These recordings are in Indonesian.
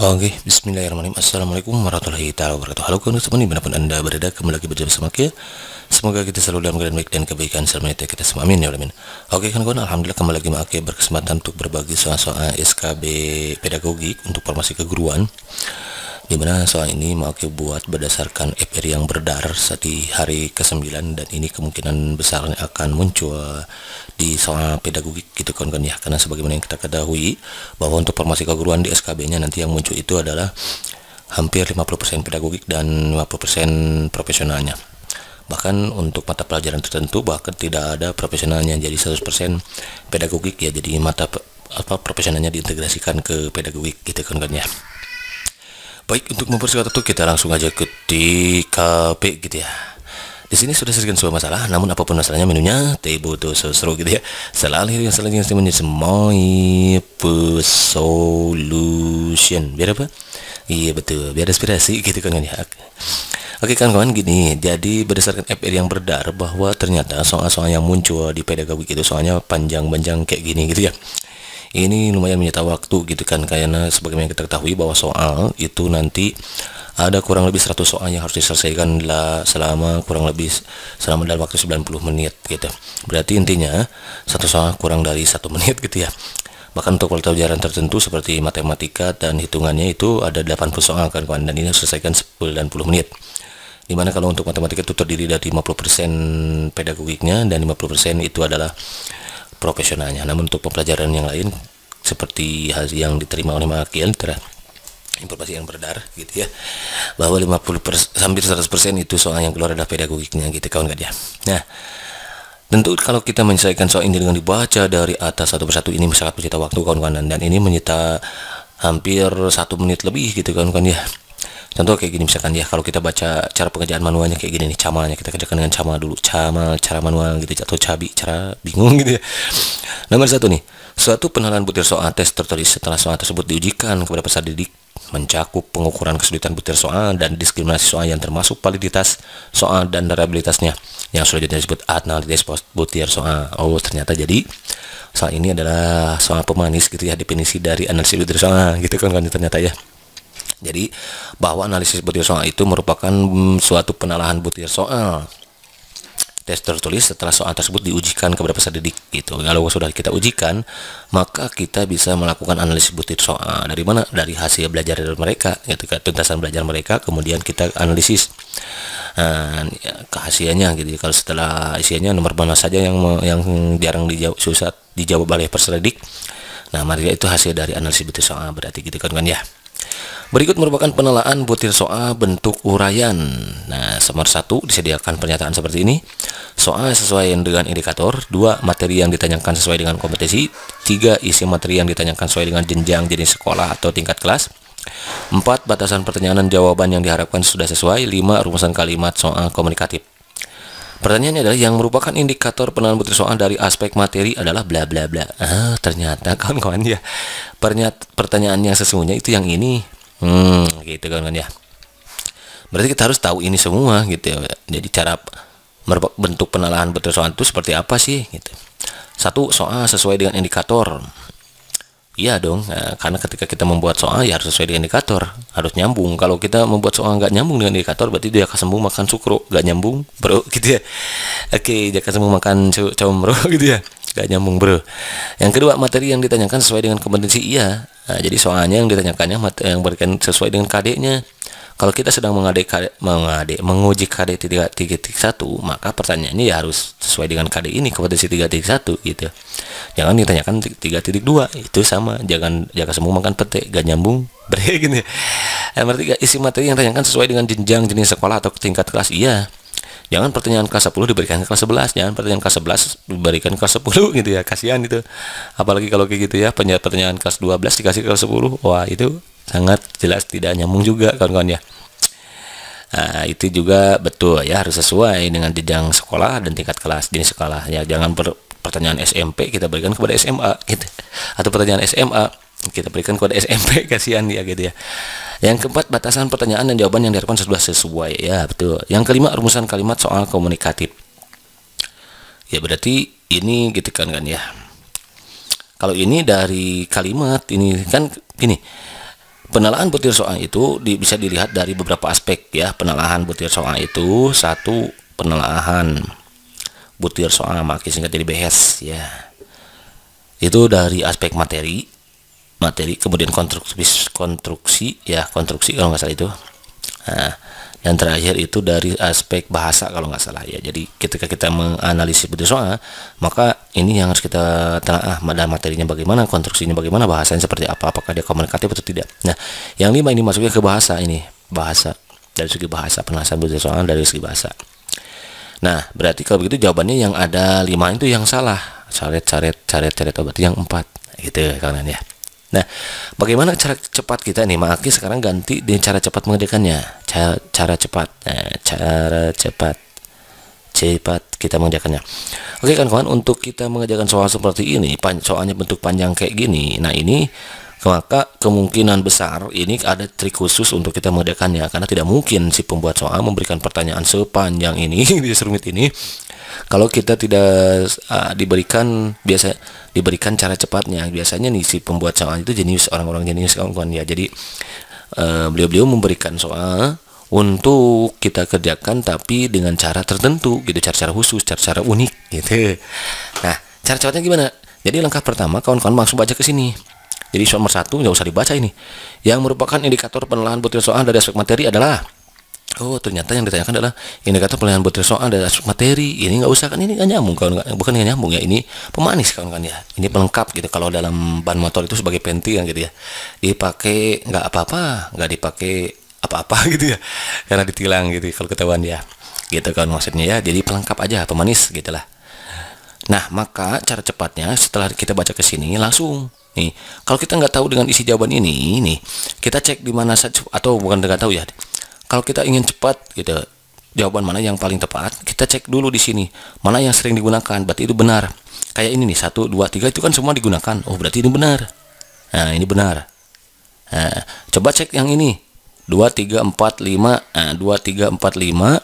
Oke, okay, bismillahirrahmanirrahim Assalamualaikum warahmatullahi wabarakatuh Halo kawan teman dimanapun anda berada Kembali lagi bersama sama Semoga kita selalu dalam keadaan baik dan kebaikan selama ini kita semua Amin ya Oke okay, kawan kawan, Alhamdulillah kembali lagi sama Berkesempatan untuk berbagi soal-soal SKB pedagogik Untuk formasi keguruan Dimana soal ini mau aku ya, buat berdasarkan EPR yang saat di hari ke-9 dan ini kemungkinan besarnya akan muncul di soal pedagogik gitu kan kan ya karena sebagaimana yang kita ketahui bahwa untuk formasi keguruan di SKB-nya nanti yang muncul itu adalah hampir 50% pedagogik dan 50% profesionalnya bahkan untuk mata pelajaran tertentu bahkan tidak ada profesionalnya jadi 100% pedagogik ya jadi mata apa profesionalnya diintegrasikan ke pedagogik gitu kan kan ya Baik, untuk mempersingkat waktu kita langsung aja ke DKP gitu ya. Di sini sudah sering semua masalah, namun apapun masalahnya menunya table to seru gitu ya. Selalu yang selanjutnya semuanya semua solution. Biar apa? Iya betul, biar respirasi gitu kan, kan ya. Oke kan kawan gini, jadi berdasarkan FR yang beredar bahwa ternyata soal-soal yang muncul di pedagogi itu soalnya panjang-panjang kayak gini gitu ya ini lumayan menyita waktu gitu kan karena sebagaimana kita ketahui bahwa soal itu nanti ada kurang lebih 100 soal yang harus diselesaikan selama kurang lebih selama dalam waktu 90 menit gitu berarti intinya satu soal kurang dari satu menit gitu ya bahkan untuk pelajaran tertentu seperti matematika dan hitungannya itu ada 80 soal kan kawan dan ini harus selesaikan 10 dan 10 menit dimana kalau untuk matematika itu terdiri dari 50% pedagogiknya dan 50% itu adalah profesionalnya namun untuk pembelajaran yang lain seperti yang diterima oleh makian informasi yang beredar gitu ya bahwa 50 persen, hampir 100% itu soal yang keluar adalah pedagogiknya gitu kawan gak ya nah tentu kalau kita menyelesaikan soal ini dengan dibaca dari atas satu persatu ini misalnya menyita waktu kawan-kawan dan ini menyita hampir satu menit lebih gitu kawan-kawan ya contoh kayak gini misalkan ya kalau kita baca cara pengerjaan manualnya kayak gini nih camalnya kita kerjakan dengan camal dulu camal cara manual gitu atau cabi cara bingung gitu ya nomor satu nih suatu penalaran butir soal tes tertulis setelah soal tersebut diujikan kepada peserta didik mencakup pengukuran kesulitan butir soal dan diskriminasi soal yang termasuk validitas soal dan variabilitasnya yang selanjutnya disebut analisis butir soal oh ternyata jadi soal ini adalah soal pemanis gitu ya definisi dari analisis butir soal gitu kan, kan ternyata ya jadi bahwa analisis butir soal itu merupakan mm, suatu penalahan butir soal tes tertulis setelah soal tersebut diujikan kepada peserta didik gitu. Kalau sudah kita ujikan, maka kita bisa melakukan analisis butir soal. Dari mana? Dari hasil belajar dari mereka, gitu kan. tuntasan belajar mereka, kemudian kita analisis nah, ya, gitu. Kalau setelah isiannya nomor mana saja yang yang jarang dijawab susah dijawab oleh peserta didik. Nah, mari itu hasil dari analisis butir soal berarti gitu kan kan ya. Berikut merupakan penelaan butir soal bentuk uraian. Nah, semar satu disediakan pernyataan seperti ini. Soal sesuai dengan indikator, dua materi yang ditanyakan sesuai dengan kompetisi, tiga isi materi yang ditanyakan sesuai dengan jenjang jenis sekolah atau tingkat kelas, empat batasan pertanyaan dan jawaban yang diharapkan sudah sesuai, lima rumusan kalimat soal komunikatif. Pertanyaannya adalah yang merupakan indikator penahan putri soal dari aspek materi adalah bla bla bla. Ah, ternyata kawan-kawan ya. Pernyat, pertanyaan yang sesungguhnya itu yang ini. Hmm, gitu kawan-kawan ya. Berarti kita harus tahu ini semua gitu ya. Jadi cara bentuk penalahan putri soal itu seperti apa sih gitu. Satu, soal sesuai dengan indikator. Iya dong, nah, karena ketika kita membuat soal ya harus sesuai dengan indikator, harus nyambung. Kalau kita membuat soal nggak nyambung dengan indikator, berarti dia akan sembuh makan sukro, nggak nyambung, bro, gitu ya. Oke, dia akan sembuh makan comro, gitu ya, nggak nyambung, bro. Yang kedua, materi yang ditanyakan sesuai dengan kompetensi, iya. Nah, jadi soalnya yang ditanyakannya yang berikan sesuai dengan kd kalau kita sedang mengadek, mengadek menguji KD 3.1, maka pertanyaannya ya harus sesuai dengan KD ini kepada kompetensi 3.1 gitu. Jangan ditanyakan 3.2 itu sama, jangan jaga semua makan pete, gak nyambung, bre gini. Nomor 3, isi materi yang ditanyakan sesuai dengan jenjang jenis sekolah atau tingkat kelas. Iya, jangan pertanyaan kelas 10 diberikan ke kelas 11 jangan pertanyaan kelas 11 diberikan ke kelas 10 gitu ya kasihan itu apalagi kalau kayak gitu ya pertanyaan kelas 12 dikasih ke kelas 10 wah itu sangat jelas tidak nyambung juga kawan-kawan ya Nah, itu juga betul ya harus sesuai dengan jenjang sekolah dan tingkat kelas di sekolah ya jangan per pertanyaan SMP kita berikan kepada SMA gitu atau pertanyaan SMA kita berikan kepada SMP kasihan ya gitu ya yang keempat batasan pertanyaan dan jawaban yang diharapkan sudah sesuai ya betul yang kelima rumusan kalimat soal komunikatif ya berarti ini gitu kan kan ya kalau ini dari kalimat ini kan ini penelaan butir soang itu di, bisa dilihat dari beberapa aspek ya. Penelaahan butir soang itu satu penelaahan butir soang makin singkat jadi behes ya. Itu dari aspek materi, materi kemudian konstruksi konstruksi ya konstruksi kalau nggak salah itu. Nah, yang terakhir itu dari aspek bahasa kalau nggak salah ya jadi ketika kita menganalisis soal maka ini yang harus kita ah dan materinya bagaimana konstruksinya bagaimana bahasanya seperti apa apakah dia komunikatif atau tidak nah yang lima ini masuknya ke bahasa ini bahasa dari segi bahasa penasaran soal dari segi bahasa nah berarti kalau begitu jawabannya yang ada lima itu yang salah caret caret caret caret berarti yang empat gitu kalian ya Nah, bagaimana cara cepat kita nih? makasih sekarang ganti dengan cara cepat mengerjakannya. Cara, cara cepat. Nah, cara cepat. Cepat kita mengerjakannya. Oke kawan-kawan, untuk kita mengerjakan soal seperti ini, soalnya bentuk panjang kayak gini. Nah, ini maka kemungkinan besar ini ada trik khusus untuk kita mengerjakannya karena tidak mungkin si pembuat soal memberikan pertanyaan sepanjang ini di serumit ini kalau kita tidak uh, diberikan biasa diberikan cara cepatnya biasanya nih si pembuat soal itu jenius orang-orang jenius kawan-kawan ya jadi eh, beliau-beliau uh, memberikan soal untuk kita kerjakan tapi dengan cara tertentu gitu cara-cara khusus cara-cara unik gitu nah cara cepatnya gimana jadi langkah pertama kawan-kawan langsung baca ke sini jadi soal nomor satu nggak usah dibaca ini yang merupakan indikator penelahan butir soal dari aspek materi adalah Oh ternyata yang ditanyakan adalah indikator pelayanan buat soal adalah materi ini nggak usah kan ini nggak nyambung kawan bukan nggak nyambung ya ini pemanis kawan kan ya ini pelengkap gitu kalau dalam ban motor itu sebagai penti kan gitu ya dipakai nggak apa-apa nggak dipakai apa-apa gitu ya karena ditilang gitu kalau ketahuan ya gitu kan maksudnya ya jadi pelengkap aja pemanis gitu lah nah maka cara cepatnya setelah kita baca ke sini langsung nih kalau kita nggak tahu dengan isi jawaban ini ini kita cek di mana saja atau bukan nggak tahu ya kalau kita ingin cepat gitu jawaban mana yang paling tepat kita cek dulu di sini mana yang sering digunakan berarti itu benar kayak ini nih satu dua tiga itu kan semua digunakan oh berarti ini benar nah ini benar nah, coba cek yang ini dua tiga empat lima nah, dua tiga empat lima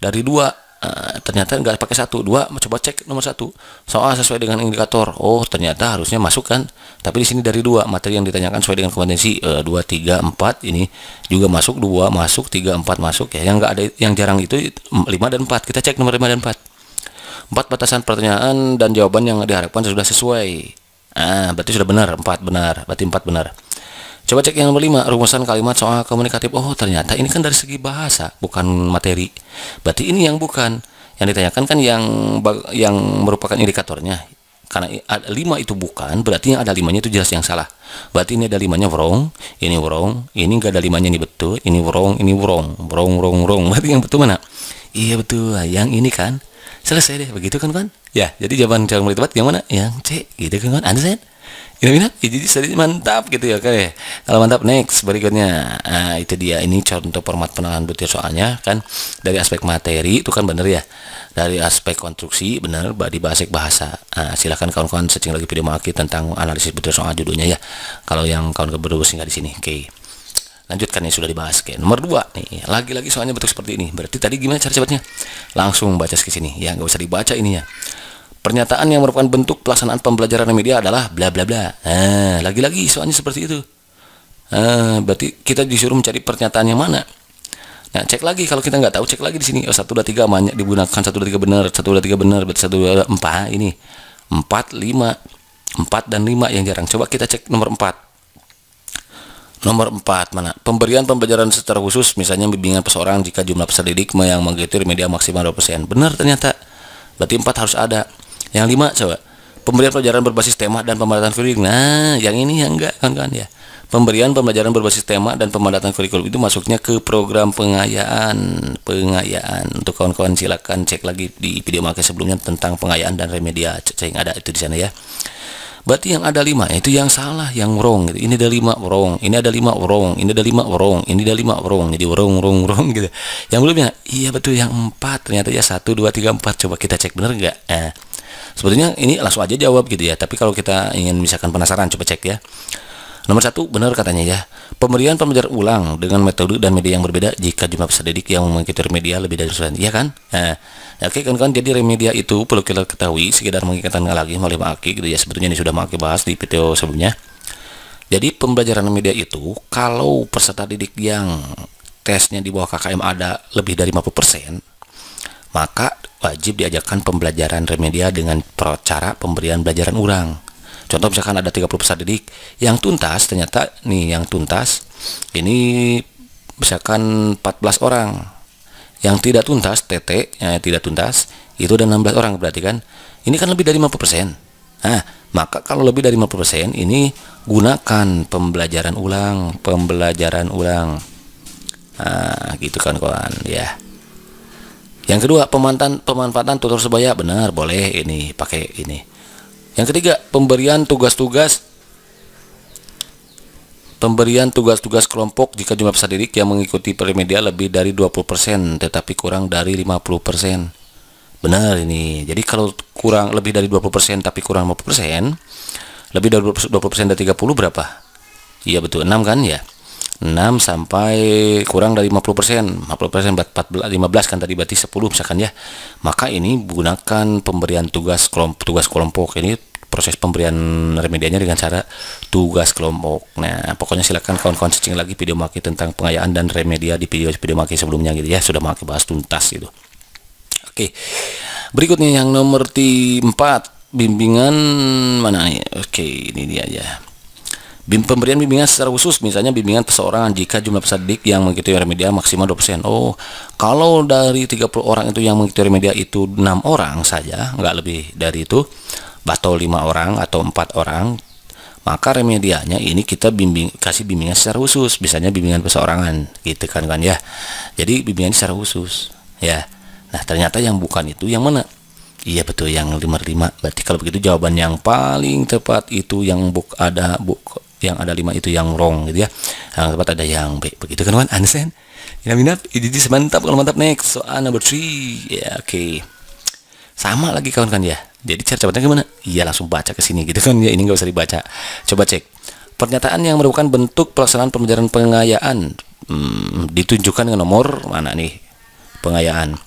dari dua Eh, ternyata nggak pakai satu dua mencoba cek nomor satu soal sesuai dengan indikator oh ternyata harusnya masuk kan tapi di sini dari dua materi yang ditanyakan sesuai dengan kompetensi eh, dua tiga empat ini juga masuk dua masuk tiga empat masuk ya yang nggak ada yang jarang itu lima dan empat kita cek nomor lima dan empat empat batasan pertanyaan dan jawaban yang diharapkan sudah sesuai ah berarti sudah benar empat benar berarti empat benar Coba cek yang nomor 5, rumusan kalimat soal komunikatif. Oh, ternyata ini kan dari segi bahasa, bukan materi. Berarti ini yang bukan. Yang ditanyakan kan yang yang merupakan indikatornya. Karena 5 itu bukan, berarti yang ada limanya itu jelas yang salah. Berarti ini ada limanya wrong, ini wrong, ini enggak ada limanya ini betul, ini wrong, ini wrong, wrong, wrong, wrong. Berarti yang betul mana? Iya betul, ah, yang ini kan. Selesai deh, begitu kan kan? Ya, jadi jawaban calon murid tepat yang mana? Yang C, gitu kan kan? Understand? Ini gitu, gitu. minat, jadi sedikit mantap gitu ya oke. Okay. Ya. kalau mantap next berikutnya nah, itu dia ini contoh format penanganan butir soalnya kan dari aspek materi itu kan bener ya dari aspek konstruksi bener di bahasa bahasa nah, silahkan kawan-kawan searching lagi video maki tentang analisis butir soal judulnya ya kalau yang kawan keberburu singgah di sini oke okay. lanjutkan yang sudah dibahas oke nomor dua nih lagi-lagi soalnya bentuk seperti ini berarti tadi gimana cara cepatnya langsung baca ke sini ya nggak usah dibaca ininya Pernyataan yang merupakan bentuk pelaksanaan pembelajaran media adalah bla bla bla. Nah, lagi-lagi soalnya seperti itu. Nah, berarti kita disuruh mencari pernyataan yang mana? Nah, cek lagi kalau kita nggak tahu, cek lagi di sini. Oh, 1 2 3 banyak digunakan Satu 2 tiga benar, satu 2 tiga benar, berarti 1 2 4 ini. empat, lima, empat dan lima yang jarang. Coba kita cek nomor empat. Nomor empat mana? Pemberian pembelajaran secara khusus misalnya bimbingan seseorang jika jumlah peserta didik yang menggetir media maksimal dua persen. Benar ternyata. Berarti empat harus ada. Yang lima coba pemberian pelajaran berbasis tema dan pemadatan kurikulum. Nah, yang ini yang enggak kan kan ya. Pemberian pembelajaran berbasis tema dan pemadatan kurikulum itu masuknya ke program pengayaan. Pengayaan untuk kawan-kawan silakan cek lagi di video market sebelumnya tentang pengayaan dan remedia yang ada itu di sana ya. Berarti yang ada lima itu yang salah, yang wrong. Gitu. Ini ada lima wrong, ini ada lima wrong, ini ada lima wrong, ini ada lima wrong. Jadi wrong, wrong, wrong gitu. Yang belumnya, iya betul yang empat ternyata ya satu, dua, tiga, empat. Coba kita cek bener enggak Eh sebetulnya ini langsung aja jawab gitu ya tapi kalau kita ingin misalkan penasaran coba cek ya nomor satu benar katanya ya pemberian pembelajaran ulang dengan metode dan media yang berbeda jika jumlah peserta didik yang mengikuti media lebih dari sebulan ya kan nah, ya, oke kan kan jadi remedia itu perlu kita ketahui sekedar mengingatkan lagi melalui Maki gitu ya sebetulnya ini sudah Maki bahas di video sebelumnya jadi pembelajaran media itu kalau peserta didik yang tesnya di bawah KKM ada lebih dari 50%, maka wajib diajarkan pembelajaran remedial dengan cara pemberian pelajaran ulang. Contoh misalkan ada 30 peserta didik yang tuntas ternyata nih yang tuntas ini misalkan 14 orang. Yang tidak tuntas TT yang tidak tuntas itu ada 16 orang berarti kan. Ini kan lebih dari 50%. Nah, maka kalau lebih dari 50% ini gunakan pembelajaran ulang, pembelajaran ulang. Nah, gitu kan kawan ya. Yang kedua, pemanfaatan pemanfaatan tutor sebaya benar boleh ini pakai ini. Yang ketiga, pemberian tugas-tugas Pemberian tugas-tugas kelompok jika jumlah peserta didik yang mengikuti premedia lebih dari 20% tetapi kurang dari 50%. Benar ini. Jadi kalau kurang lebih dari 20% tapi kurang 50%, lebih dari 20% dari 30 berapa? Iya betul, 6 kan ya. 6 sampai kurang dari 50%. 50% persen 14 15 kan tadi berarti 10 misalkan ya. Maka ini gunakan pemberian tugas kelompok tugas kelompok ini proses pemberian remedianya dengan cara tugas kelompok. Nah, pokoknya silahkan kawan-kawan searching lagi video maki tentang pengayaan dan remedia di video-video maki sebelumnya gitu ya. Sudah maki bahas tuntas gitu. Oke. Berikutnya yang nomor 4 bimbingan mana ya? Oke, ini dia ya Bim pemberian bimbingan secara khusus misalnya bimbingan perseorangan jika jumlah peserta yang mengikuti remedia maksimal persen. Oh, kalau dari 30 orang itu yang mengikuti remedia itu 6 orang saja, nggak lebih dari itu, atau 5 orang atau 4 orang, maka remedianya ini kita bimbing kasih bimbingan secara khusus, misalnya bimbingan perseorangan gitu kan kan ya. Jadi bimbingan secara khusus ya. Nah, ternyata yang bukan itu yang mana? Iya betul yang 55. Berarti kalau begitu jawaban yang paling tepat itu yang buk ada buk yang ada lima itu yang wrong gitu ya yang nah, tepat ada yang B begitu kan kawan understand ini minat ini mantap kalau mantap next soal number three ya oke okay. sama lagi kawan kan ya jadi cara cepatnya gimana iya langsung baca ke sini gitu kan ya ini nggak usah dibaca coba cek pernyataan yang merupakan bentuk pelaksanaan pembelajaran pengayaan hmm, ditunjukkan dengan nomor mana nih pengayaan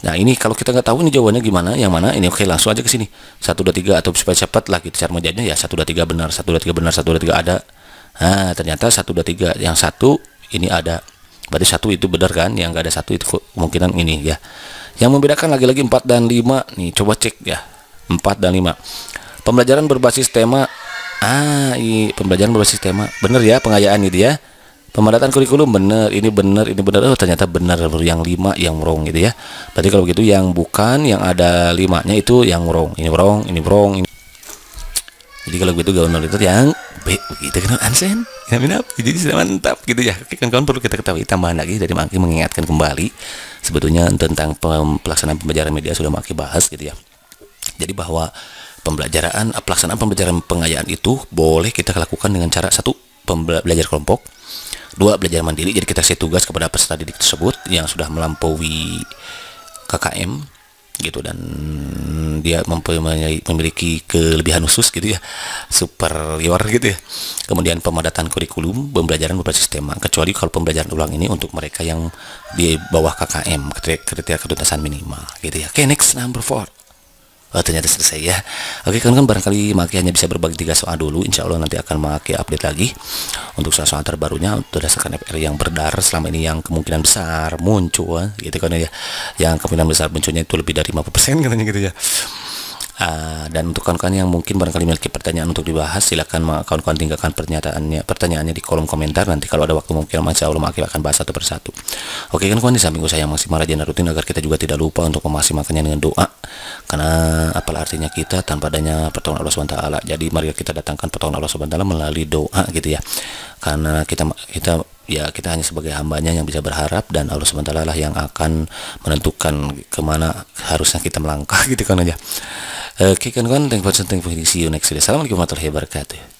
Nah ini kalau kita nggak tahu ini jawabannya gimana, yang mana ini oke langsung aja ke sini. Satu dua tiga atau supaya cepat lah gitu cara menjadinya ya satu dua tiga benar, satu dua tiga benar, satu dua tiga ada. Nah ternyata satu dua tiga yang satu ini ada. Berarti satu itu benar kan, yang nggak ada satu itu kemungkinan ini ya. Yang membedakan lagi-lagi 4 dan 5 nih coba cek ya 4 dan 5 pembelajaran berbasis tema ah i, pembelajaran berbasis tema benar ya pengayaan itu ya Pemadatan kurikulum benar, ini benar, ini benar. Oh, ternyata benar yang lima yang wrong gitu ya. Berarti kalau begitu yang bukan yang ada limanya itu yang wrong. Ini wrong, ini wrong, ini. Jadi kalau begitu gaun itu yang B gitu kan ansen. Ya, minap, jadi sudah mantap gitu ya. Oke, kawan-kawan perlu kita ketahui tambahan lagi dari Maki mengingatkan kembali sebetulnya tentang pelaksanaan pembelajaran media sudah Maki bahas gitu ya. Jadi bahwa pembelajaran pelaksanaan pembelajaran pengayaan itu boleh kita lakukan dengan cara satu belajar kelompok dua belajar mandiri jadi kita kasih tugas kepada peserta didik tersebut yang sudah melampaui KKM gitu dan dia mempunyai memiliki kelebihan khusus gitu ya super luar gitu ya kemudian pemadatan kurikulum pembelajaran berbasis tema kecuali kalau pembelajaran ulang ini untuk mereka yang di bawah KKM kriteria ketuntasan minimal gitu ya oke okay, next number four Oh, ternyata selesai ya oke kan kan barangkali Maki hanya bisa berbagi tiga soal dulu insya Allah nanti akan Maki update lagi untuk soal-soal terbarunya berdasarkan FR yang berdar selama ini yang kemungkinan besar muncul eh, gitu kan ya yang kemungkinan besar munculnya itu lebih dari 50% katanya gitu ya Uh, dan untuk kawan-kawan yang mungkin barangkali memiliki pertanyaan untuk dibahas, silakan kawan-kawan tinggalkan pernyataannya, pertanyaannya di kolom komentar. Nanti kalau ada waktu mungkin masih Allah maki akan bahas satu persatu. Oke kan kawan di samping usaha yang maksimal rajin rutin agar kita juga tidak lupa untuk memaksimalkannya dengan doa. Karena apa artinya kita tanpa adanya pertolongan Allah SWT. Jadi mari kita datangkan pertolongan Allah SWT melalui doa gitu ya. Karena kita kita ya kita hanya sebagai hambanya yang bisa berharap dan Allah SWT lah yang akan menentukan kemana harusnya kita melangkah gitu kan aja oke kan kan thank you for thank you see you next video assalamualaikum warahmatullahi wabarakatuh